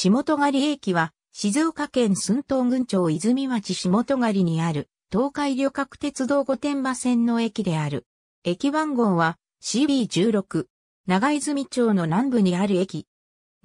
下戸狩駅は、静岡県寸東郡町泉町下戸狩にある、東海旅客鉄道御殿場線の駅である。駅番号は CB16。長泉町の南部にある駅。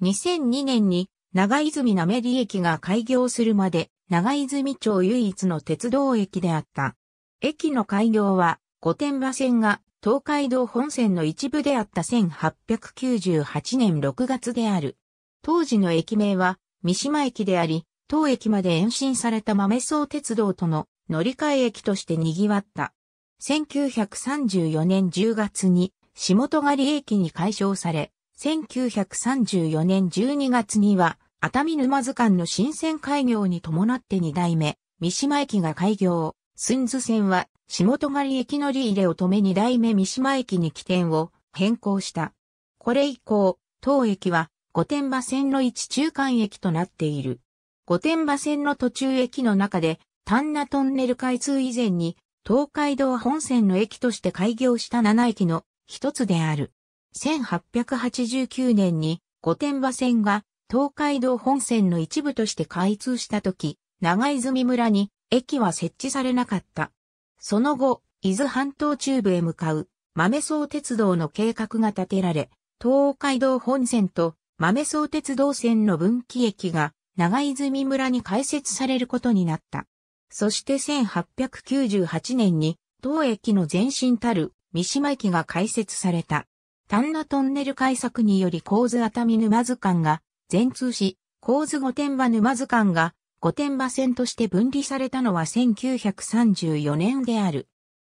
2002年に長泉なめり駅が開業するまで、長泉町唯一の鉄道駅であった。駅の開業は、御殿場線が東海道本線の一部であった1898年6月である。当時の駅名は三島駅であり、当駅まで延伸された豆荘鉄道との乗り換え駅として賑わった。1934年10月に下戸狩駅に改称され、1934年12月には熱海沼津間の新線開業に伴って2代目、三島駅が開業。寸図線は下戸狩駅乗り入れを止め2代目三島駅に起点を変更した。これ以降、当駅は御殿場線の一中間駅となっている。御殿場線の途中駅の中で、丹那トンネル開通以前に、東海道本線の駅として開業した7駅の一つである。1889年に御殿場線が東海道本線の一部として開通した時、長泉村に駅は設置されなかった。その後、伊豆半島中部へ向かう豆草鉄道の計画が立てられ、東海道本線と豆総鉄道線の分岐駅が長泉村に開設されることになった。そして1898年に当駅の前身たる三島駅が開設された。丹那トンネル開削により構図熱海沼津間が全通し、構図御殿場沼津間が御殿場線として分離されたのは1934年である。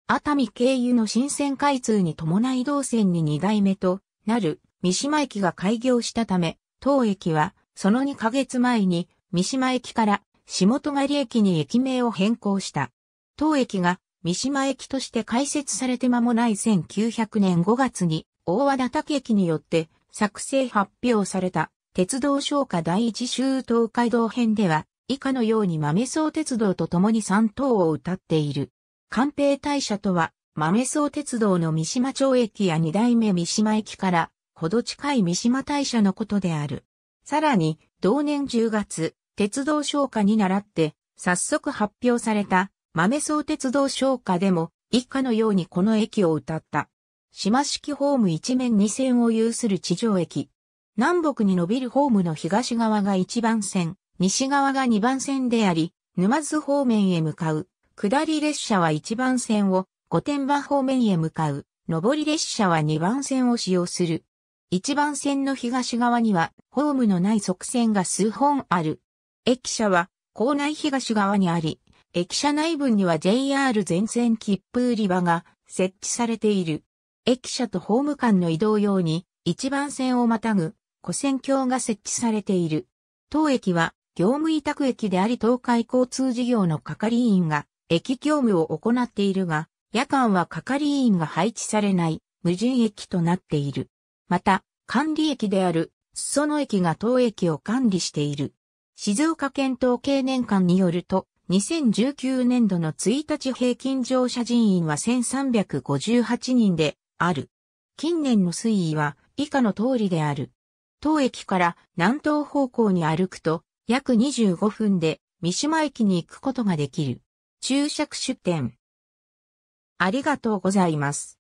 熱海経由の新線開通に伴い同線に2代目となる三島駅が開業したため、当駅はその2ヶ月前に三島駅から下戸狩駅に駅名を変更した。当駅が三島駅として開設されて間もない1900年5月に大和田滝駅によって作成発表された鉄道消華第一周東海道編では以下のように豆荘鉄道と共に三島を歌っている。官兵大社とは豆荘鉄道の三島町駅や二代目三島駅からほど近い三島大社のことである。さらに、同年10月、鉄道昇華に倣って、早速発表された、豆総鉄道昇華でも、以下のようにこの駅を歌った。島式ホーム一面二線を有する地上駅。南北に伸びるホームの東側が一番線、西側が二番線であり、沼津方面へ向かう。下り列車は一番線を、御殿場方面へ向かう。上り列車は二番線を使用する。一番線の東側にはホームのない側線が数本ある。駅舎は構内東側にあり、駅舎内部には JR 全線切符売り場が設置されている。駅舎とホーム間の移動用に一番線をまたぐ古線橋が設置されている。当駅は業務委託駅であり東海交通事業の係員が駅業務を行っているが、夜間は係員が配置されない無人駅となっている。また、管理駅である、裾野駅が当駅を管理している。静岡県統計年間によると、2019年度の1日平均乗車人員は1358人である。近年の推移は以下の通りである。当駅から南東方向に歩くと約25分で三島駅に行くことができる。注釈出店。ありがとうございます。